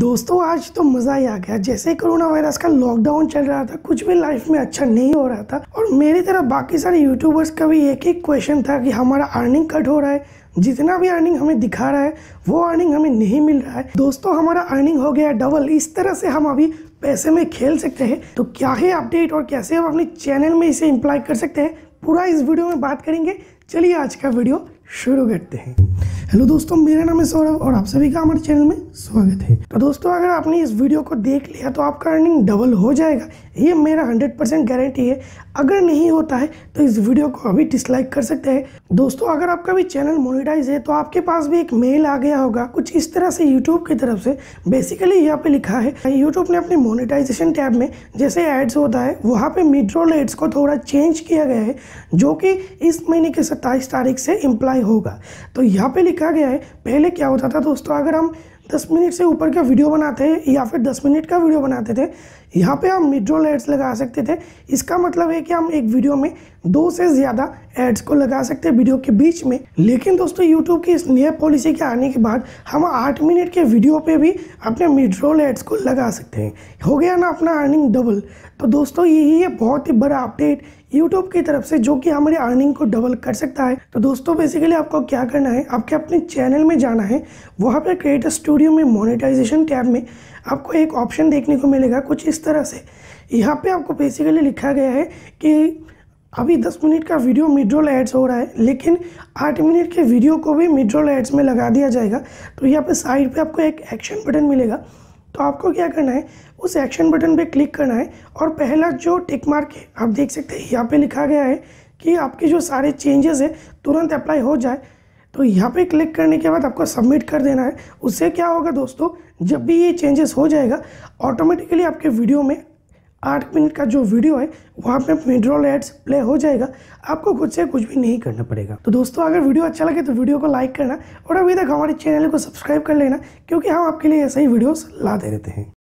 दोस्तों आज तो मज़ा ही आ गया जैसे कोरोना वायरस का लॉकडाउन चल रहा था कुछ भी लाइफ में अच्छा नहीं हो रहा था और मेरी तरह बाकी सारे यूट्यूबर्स का भी एक एक क्वेश्चन था कि हमारा अर्निंग कट हो रहा है जितना भी अर्निंग हमें दिखा रहा है वो अर्निंग हमें नहीं मिल रहा है दोस्तों हमारा अर्निंग हो गया डबल इस तरह से हम अभी पैसे में खेल सकते हैं तो क्या है अपडेट और कैसे हम अपने चैनल में इसे इम्प्लाई कर सकते हैं पूरा इस वीडियो में बात करेंगे चलिए आज का वीडियो शुरू करते हैं हेलो दोस्तों मेरा नाम है सौरभ और आप सभी का हमारे चैनल में स्वागत है तो दोस्तों अगर आपने इस वीडियो को देख लिया तो आपका अर्निंग डबल हो जाएगा ये मेरा 100 परसेंट गारंटी है अगर नहीं होता है तो इस वीडियो को अभी डिसलाइक कर सकते हैं दोस्तों अगर आपका भी चैनल मोनिटाइज है तो आपके पास भी एक मेल आ गया होगा कुछ इस तरह से यूट्यूब की तरफ से बेसिकली यहाँ पे लिखा है यूट्यूब ने अपने मोनिटाइजेशन टैब में जैसे एड्स होता है वहाँ पे मिड्रोल एड्स को थोड़ा चेंज किया गया है जो कि इस महीने के सत्ताईस तारीख से इम्प्लाई होगा तो यहाँ पे लिखा गया है पहले क्या होता था दोस्तों अगर हम दस मिनट से ऊपर का वीडियो बनाते हैं या फिर दस मिनट का वीडियो बनाते थे यहाँ पे हम मिड्रोल एड्स लगा सकते थे इसका मतलब है कि हम एक वीडियो में दो से ज़्यादा एड्स को लगा सकते हैं वीडियो के बीच में लेकिन दोस्तों यूट्यूब की इस नए पॉलिसी के आने के बाद हम आठ मिनट के वीडियो पे भी अपने मिड्रोल एड्स को लगा सकते हैं हो गया ना अपना अर्निंग डबल तो दोस्तों यही है बहुत ही बड़ा अपडेट यूट्यूब की तरफ से जो कि हमारे अर्निंग को डबल कर सकता है तो दोस्तों बेसिकली आपको क्या करना है आपके अपने चैनल में जाना है वहाँ पर क्रिएटर स्टूडियो में मोनिटाइजेशन टैब में आपको एक ऑप्शन देखने को मिलेगा कुछ इस तरह से यहाँ पे आपको बेसिकली लिखा गया है कि अभी 10 मिनट का वीडियो मिड्रोल एड्स हो रहा है लेकिन 8 मिनट के वीडियो को भी मिड्रोल एड्स में लगा दिया जाएगा तो यहाँ पे साइड पे आपको एक एक्शन बटन मिलेगा तो आपको क्या करना है उस एक्शन बटन पे क्लिक करना है और पहला जो टिक मार्क है आप देख सकते हैं यहाँ पे लिखा गया है कि आपके जो सारे चेंजेस है तुरंत अप्लाई हो जाए तो यहाँ पे क्लिक करने के बाद आपको सबमिट कर देना है उससे क्या होगा दोस्तों जब भी ये चेंजेस हो जाएगा ऑटोमेटिकली आपके वीडियो में आठ मिनट का जो वीडियो है वहाँ पे मिड्रोल एड्स प्ले हो जाएगा आपको खुद से कुछ भी नहीं करना पड़ेगा तो दोस्तों अगर वीडियो अच्छा लगे तो वीडियो को लाइक करना और अभी तक हमारे चैनल को सब्सक्राइब कर लेना क्योंकि हम आपके लिए ऐसे ही वीडियोस ला दे रहते हैं